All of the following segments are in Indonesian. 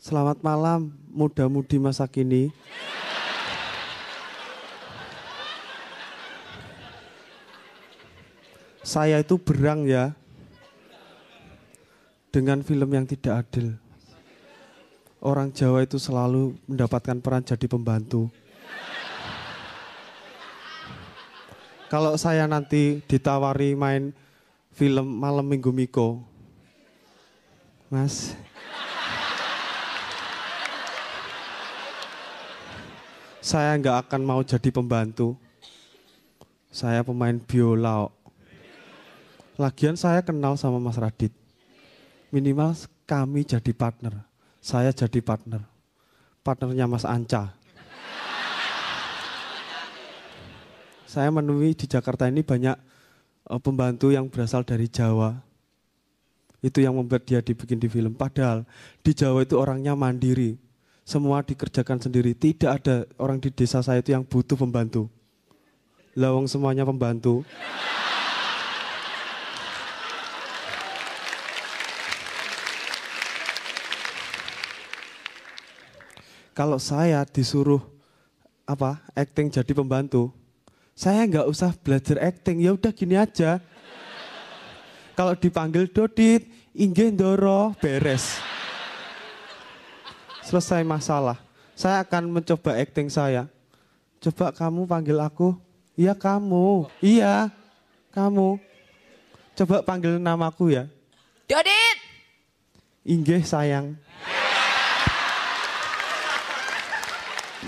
Selamat malam muda-mudi masa kini. Saya itu berang ya dengan film yang tidak adil. Orang Jawa itu selalu mendapatkan peran jadi pembantu. Kalau saya nanti ditawari main film Malam Minggu Miko, Mas, saya nggak akan mau jadi pembantu. Saya pemain biola. Lagian saya kenal sama Mas Radit. Minimal kami jadi partner. Saya jadi partner. Partnernya Mas Anca. Saya menemui di Jakarta ini banyak eh, pembantu yang berasal dari Jawa. Itu yang membuat dia dibikin di film. Padahal di Jawa itu orangnya mandiri semua dikerjakan sendiri. Tidak ada orang di desa saya itu yang butuh pembantu. Lawang semuanya pembantu. Kalau saya disuruh apa acting jadi pembantu, saya nggak usah belajar acting, ya udah gini aja. Kalau dipanggil Dodit, inggih beres selesai masalah. Saya akan mencoba acting saya. Coba kamu panggil aku. Iya kamu. Iya kamu. Coba panggil namaku ya. Dodit. Inggih sayang.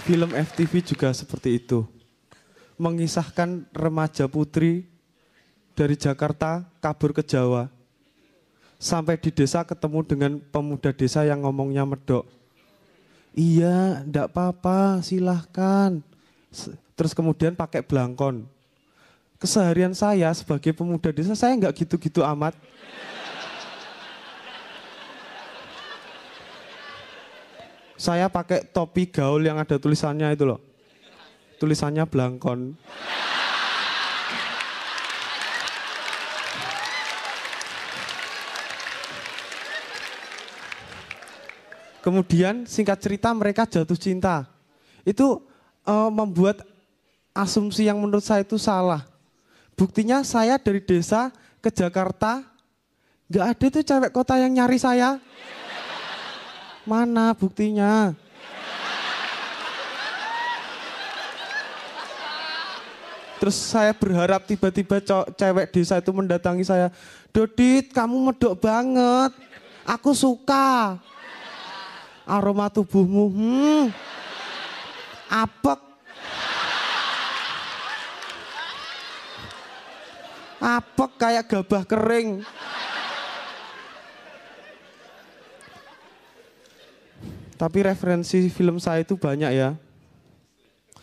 Film FTV juga seperti itu. Mengisahkan remaja putri dari Jakarta kabur ke Jawa. Sampai di desa ketemu dengan pemuda desa yang ngomongnya medok Iya, ndak apa-apa, silahkan. Terus kemudian pakai belangkon. Keseharian saya sebagai pemuda desa, saya nggak gitu-gitu amat. Saya pakai topi gaul yang ada tulisannya itu loh. Tulisannya belangkon. Kemudian singkat cerita mereka jatuh cinta. Itu uh, membuat asumsi yang menurut saya itu salah. Buktinya saya dari desa ke Jakarta, nggak ada tuh cewek kota yang nyari saya. Mana buktinya? Terus saya berharap tiba-tiba cewek desa itu mendatangi saya. Dodit, kamu medok banget. Aku suka aroma tubuhmu hmm apek apek kayak gabah kering tapi referensi film saya itu banyak ya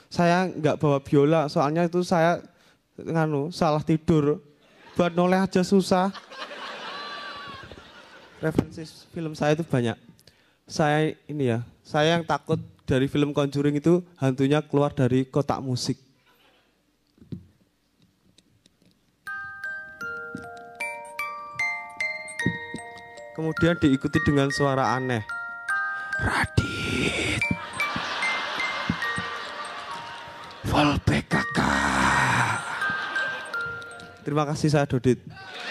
saya nggak bawa biola soalnya itu saya nganu salah tidur buat noleh aja susah referensi film saya itu banyak saya ini ya, saya yang takut dari film Conjuring itu hantunya keluar dari kotak musik. Kemudian diikuti dengan suara aneh. Radit. Volpe kakak. Terima kasih saya Dodit.